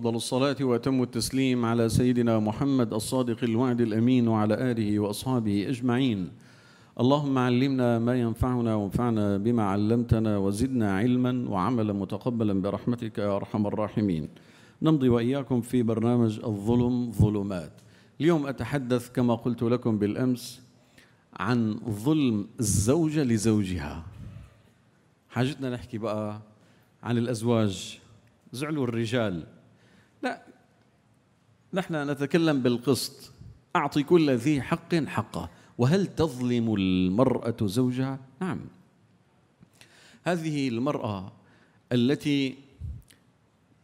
وأفضل الصلاة وأتم التسليم على سيدنا محمد الصادق الوعد الأمين وعلى آله وأصحابه أجمعين اللهم علمنا ما ينفعنا وانفعنا بما علمتنا وزدنا علما وعملا متقبلا برحمتك يا أرحم الراحمين نمضي وإياكم في برنامج الظلم ظلمات اليوم أتحدث كما قلت لكم بالأمس عن ظلم الزوجة لزوجها حاجتنا نحكي بقى عن الأزواج زعلوا الرجال لا نحن نتكلم بالقسط أعطي كل ذي حق حقه وهل تظلم المرأة زوجها؟ نعم هذه المرأة التي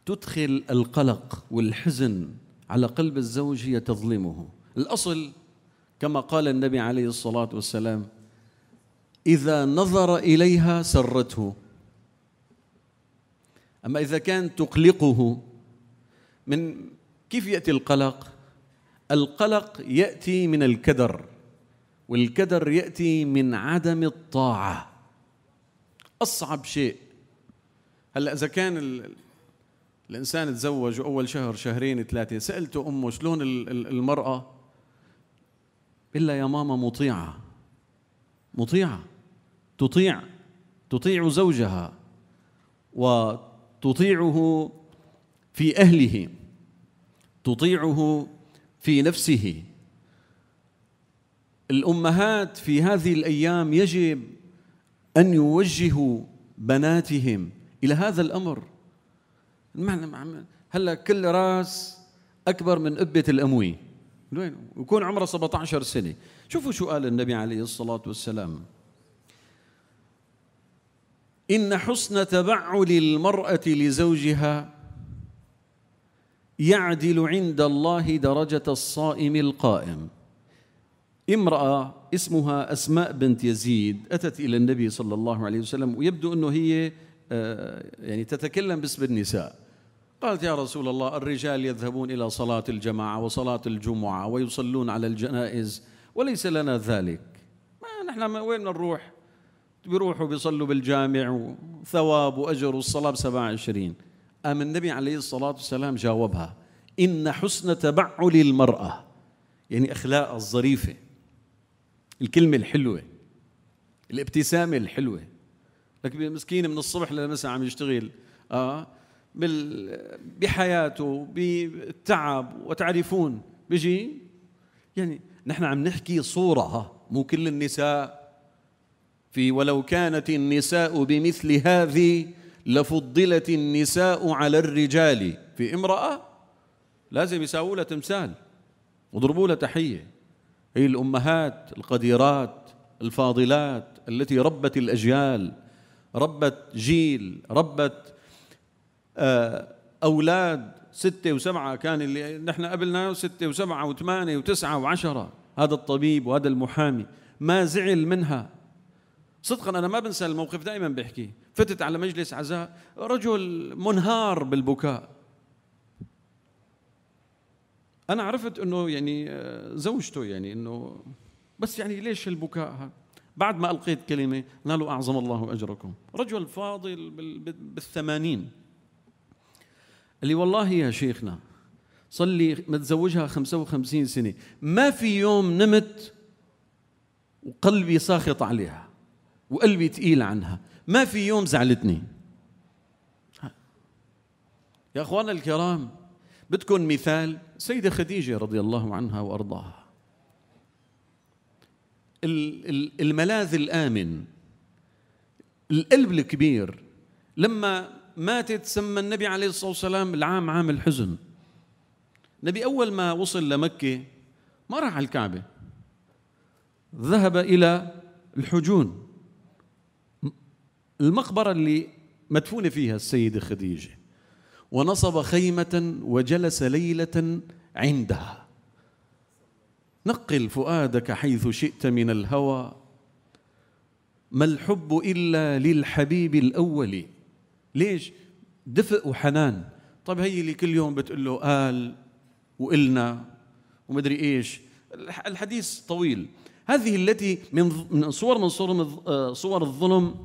تدخل القلق والحزن على قلب الزوج هي تظلمه الأصل كما قال النبي عليه الصلاة والسلام إذا نظر إليها سرته أما إذا كان تقلقه من كيف ياتي القلق القلق ياتي من الكدر والكدر ياتي من عدم الطاعه اصعب شيء هلا اذا كان الانسان تزوج اول شهر شهرين ثلاثه سالته امه شلون المراه الا يا ماما مطيعه مطيعه تطيع تطيع زوجها وتطيعه في اهله تطيعه في نفسه الامهات في هذه الايام يجب ان يوجهوا بناتهم الى هذا الامر هلا كل راس اكبر من قبه الاموي وين ويكون عمره 17 سنه شوفوا شو قال النبي عليه الصلاه والسلام ان حسن تبعل المراه لزوجها يعدل عند الله درجة الصائم القائم امرأة اسمها أسماء بنت يزيد أتت إلى النبي صلى الله عليه وسلم ويبدو أنه هي آه، يعني تتكلم باسم النساء قالت يا رسول الله الرجال يذهبون إلى صلاة الجماعة وصلاة الجمعة ويصلون على الجنائز وليس لنا ذلك ما نحن ما وين نروح بيروحوا بيصلوا بالجامع وثواب وأجر والصلاة ب 27 قام النبي عليه الصلاة والسلام جاوبها إن حسن تبعل المرأة يعني أخلاقها الظريفة الكلمة الحلوة الابتسامة الحلوة لك مسكين من الصبح للمساء عم يشتغل آه بال بحياته بالتعب وتعرفون بيجي يعني نحن عم نحكي صورة ها مو كل النساء في ولو كانت النساء بمثل هذه لفضلت النساء على الرجال في امرأة لازم يساووا لها تمثال وضربوا لها تحية هي الأمهات القديرات الفاضلات التي ربت الأجيال ربت جيل ربت آه، أولاد ستة وسبعة كان اللي نحن قبلنا ستة وسبعة وثمانية وتسعة وعشرة هذا الطبيب وهذا المحامي ما زعل منها صدقا أنا ما بنسى الموقف دائما بحكي فتت على مجلس عزاء رجل منهار بالبكاء انا عرفت انه يعني آه، زوجته يعني انه بس يعني ليش البكاء هذا بعد ما القيت كلمه نالوا اعظم الله اجركم رجل فاضل بالثمانين اللي والله يا شيخنا صار لي متزوجها 55 سنه ما في يوم نمت وقلبي ساخط عليها وقلبي ثقيل عنها ما في يوم زعلتني يا أخوانا الكرام بدكم مثال سيدة خديجة رضي الله عنها وأرضاها الملاذ الآمن القلب الكبير لما ماتت سمى النبي عليه الصلاة والسلام العام عام الحزن النبي أول ما وصل لمكة ما راح على الكعبة ذهب إلى الحجون المقبرة اللي مدفونة فيها السيدة خديجة ونصب خيمة وجلس ليلة عندها نقل فؤادك حيث شئت من الهوى ما الحب إلا للحبيب الأول ليش دفء وحنان طيب هي اللي كل يوم بتقول له قال وقلنا ومدري إيش الحديث طويل هذه التي من صور من صور آه، صور الظلم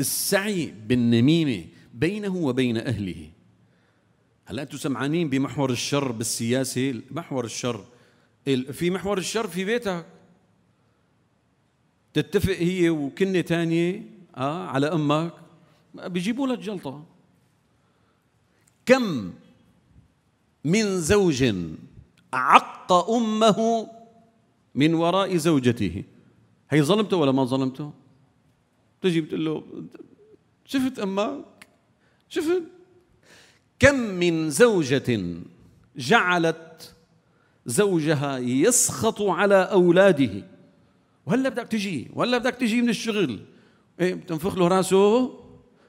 السعي بالنميمه بينه وبين اهله هلا انتم سمعانين بمحور الشر بالسياسه محور الشر في محور الشر في بيتك تتفق هي وكنه ثانيه اه على امك بيجيبوا لك جلطه كم من زوج عق امه من وراء زوجته هي ظلمته ولا ما ظلمته بتجي بتقول له شفت امك شفت كم من زوجة جعلت زوجها يسخط على أولاده وهلا بدك تجي وهلا بدك تجي من الشغل ايه بتنفخ له راسه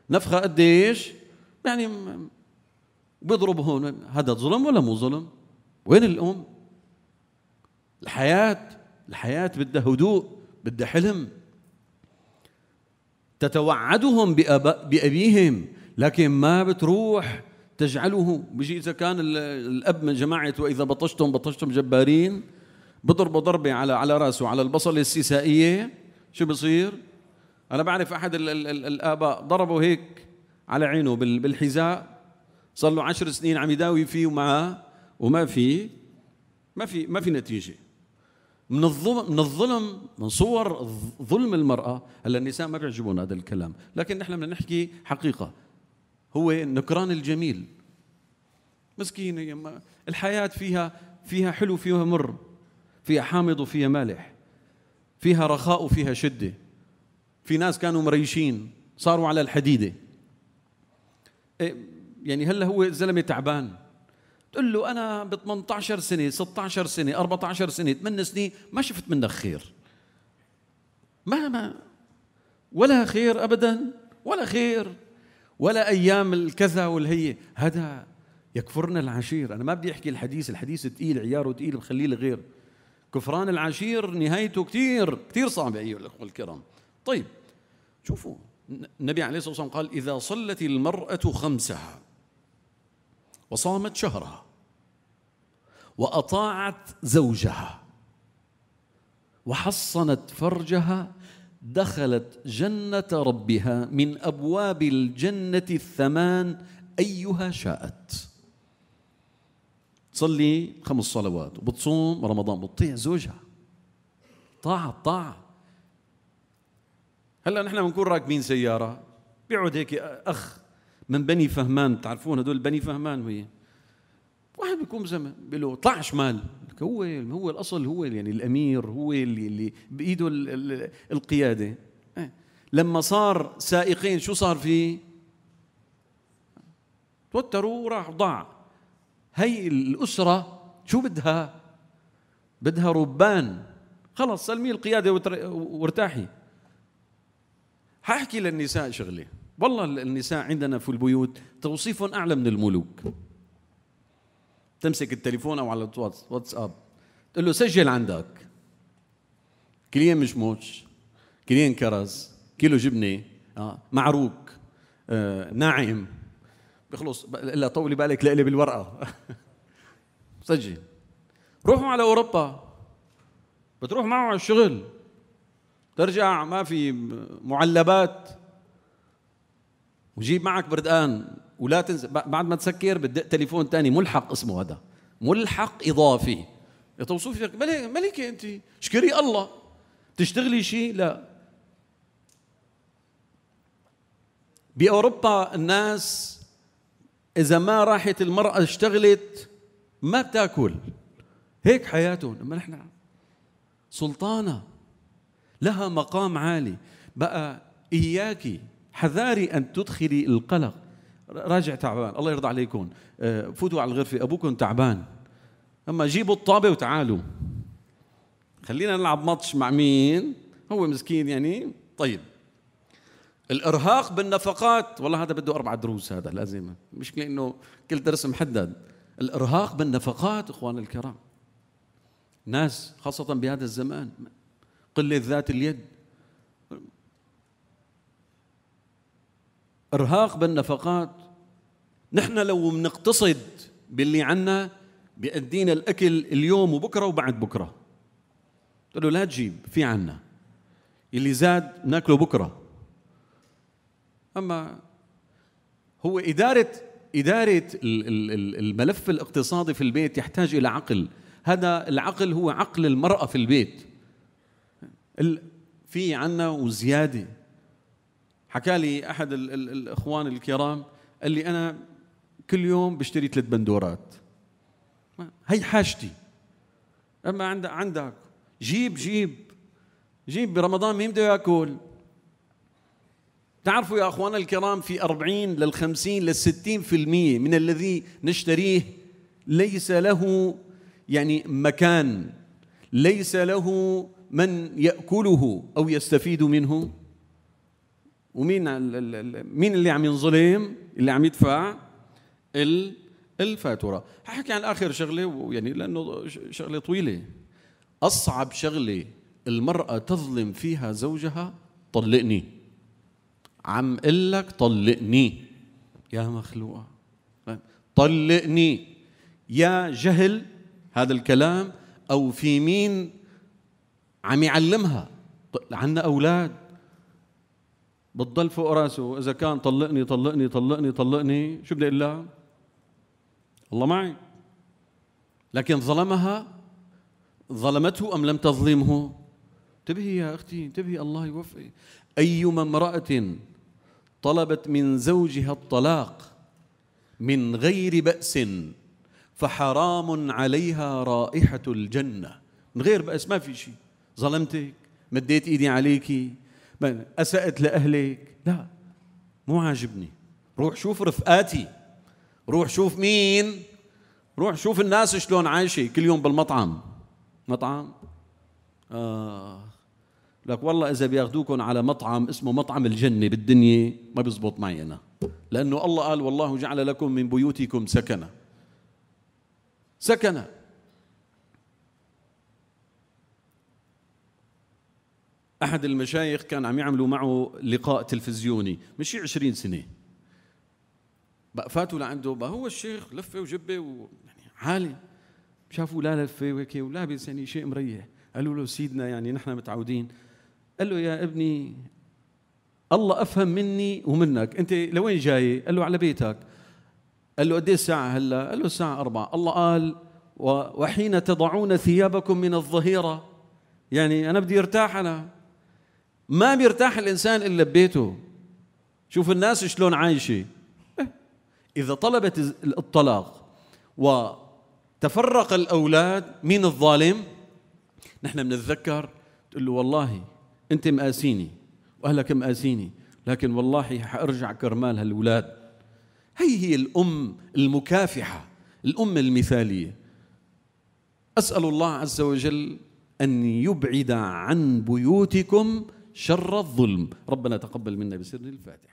نفخه قديش يعني بيضرب هون هذا ظلم ولا مو ظلم وين الام الحياه الحياه بدها هدوء بدها حلم تتوعدهم بأبيهم لكن ما بتروح تجعله بيجي إذا كان الأب من جماعة وإذا بطشتم بطشتم جبارين بضربه ضربة على على راسه على البصلة السيسائية شو بصير؟ أنا بعرف أحد الـ الـ الـ الآباء ضربه هيك على عينه بالحذاء صار له عشر سنين عم يداوي فيه ومعاه وما في ما في ما في نتيجه من الظلم من الظلم من صور ظلم المراه هلا النساء ما بيعجبون هذا الكلام لكن نحن بدنا نحكي حقيقه هو النكران الجميل مسكينه الحياه فيها فيها حلو فيها مر فيها حامض وفيها مالح فيها رخاء وفيها شده في ناس كانوا مريشين صاروا على الحديده إيه، يعني هلا هو الزلمه تعبان تقول له انا ب 18 سنه 16 سنه 14 سنه 8 سنين ما شفت منك خير ما ما ولا خير ابدا ولا خير ولا ايام الكذا والهي هذا يكفرنا العشير انا ما بدي احكي الحديث الحديث ثقيل عياره ثقيل بخليه لغير كفران العشير نهايته كثير كثير صعبه ايها الاخوه الكرام طيب شوفوا النبي عليه الصلاه والسلام قال اذا صلت المراه خمسها وصامت شهرها واطاعت زوجها وحصنت فرجها دخلت جنه ربها من ابواب الجنه الثمان ايها شاءت تصلي خمس صلوات وبتصوم رمضان بتطيع زوجها طاعة طاعة هلا نحن بنكون راكبين سيارة بيقعد هيك أخ من بني فهمان تعرفون هذول بني فهمان وهي واحد بيكون زمان بيقول له اطلع شمال هو هو الاصل هو يعني الامير هو اللي, اللي بايده القياده إيه. لما صار سائقين شو صار فيه؟ توتروا وراح ضاع هي الاسره شو بدها؟ بدها ربان خلص سلمي القياده وارتاحي حاحكي للنساء شغله والله النساء عندنا في البيوت توصيف أعلى من الملوك تمسك التليفون أو على الواتساب تقول له سجل عندك كلين مشموش كلين كرز كيلو جبنة آه معروك آه، ناعم بخلص الا طولي بالك لقلب الورقه سجل روحوا على اوروبا بتروح معه على الشغل ترجع ما في معلبات وجيب معك بردقان ولا تنسى بعد ما تسكر بدق تليفون ثاني ملحق اسمه هذا ملحق اضافي يا توصيفك ملكه انت اشكري الله تشتغلي شيء لا باوروبا الناس اذا ما راحت المراه اشتغلت ما بتاكل هيك حياتهم اما نحن سلطانه لها مقام عالي بقى اياكي حذاري أن تدخلي القلق راجع تعبان الله يرضى عليكم آه، فوتوا على الغرفة أبوكم تعبان أما جيبوا الطابة وتعالوا خلينا نلعب ماتش مع مين هو مسكين يعني طيب الارهاق بالنفقات والله هذا بده اربع دروس هذا لازم المشكله انه كل درس محدد الارهاق بالنفقات اخوان الكرام ناس خاصه بهذا الزمان قله ذات اليد ارهاق بالنفقات نحن لو بنقتصد باللي عنا بيأدينا الاكل اليوم وبكره وبعد بكره قلت له لا تجيب في عنا اللي زاد بناكله بكره اما هو اداره اداره الملف الاقتصادي في البيت يحتاج الى عقل هذا العقل هو عقل المراه في البيت في عنا وزياده حكى لي احد الـ الـ الاخوان الكرام قال لي انا كل يوم بشتري ثلاث بندورات هي حاجتي اما عندك عندك جيب جيب جيب برمضان مين بده ياكل تعرفوا يا اخوانا الكرام في 40 لل 50 لل 60% من الذي نشتريه ليس له يعني مكان ليس له من ياكله او يستفيد منه ومين مين اللي عم ينظلم اللي عم يدفع الفاتوره ححكي عن اخر شغله ويعني لانه شغله طويله اصعب شغله المراه تظلم فيها زوجها طلقني عم اقول لك طلقني يا مخلوقه طلقني يا جهل هذا الكلام او في مين عم يعلمها عندنا اولاد بتضل فوق راسه اذا كان طلقني طلقني طلقني طلقني شو بدي اقول لها؟ الله معي لكن ظلمها ظلمته ام لم تظلمه؟ انتبهي يا اختي انتبهي الله يوفقك ايما امراه طلبت من زوجها الطلاق من غير بأس فحرام عليها رائحة الجنة من غير بأس ما في شيء ظلمتك مديت إيدي عليكي أسأت لأهلك لا مو عاجبني روح شوف رفقاتي روح شوف مين روح شوف الناس شلون عايشة كل يوم بالمطعم مطعم آه لك والله إذا بياخذوكم على مطعم اسمه مطعم الجنة بالدنيا ما بيزبط معي أنا لأنه الله قال والله جعل لكم من بيوتكم سكنا سكنا احد المشايخ كان عم يعملوا معه لقاء تلفزيوني من شي 20 سنه بقى فاتوا لعنده بقى هو الشيخ لفه وجبه ويعني عالم شافوا لا لفه وهيك ولابس يعني شيء مريح قالوا له سيدنا يعني نحن متعودين قال له يا ابني الله افهم مني ومنك انت لوين جاي قال له على بيتك قال له قد الساعه هلا قال له الساعه أربعة الله قال وحين تضعون ثيابكم من الظهيره يعني انا بدي ارتاح انا ما بيرتاح الانسان الا ببيته شوف الناس شلون عايشه إيه. اذا طلبت الطلاق وتفرق الاولاد مين الظالم نحن بنتذكر تقول له والله انت مقاسيني واهلك مقاسيني لكن والله حارجع كرمال هالاولاد هي هي الام المكافحه الام المثاليه اسال الله عز وجل ان يبعد عن بيوتكم شر الظلم ربنا تقبل منا بسر الفاتحة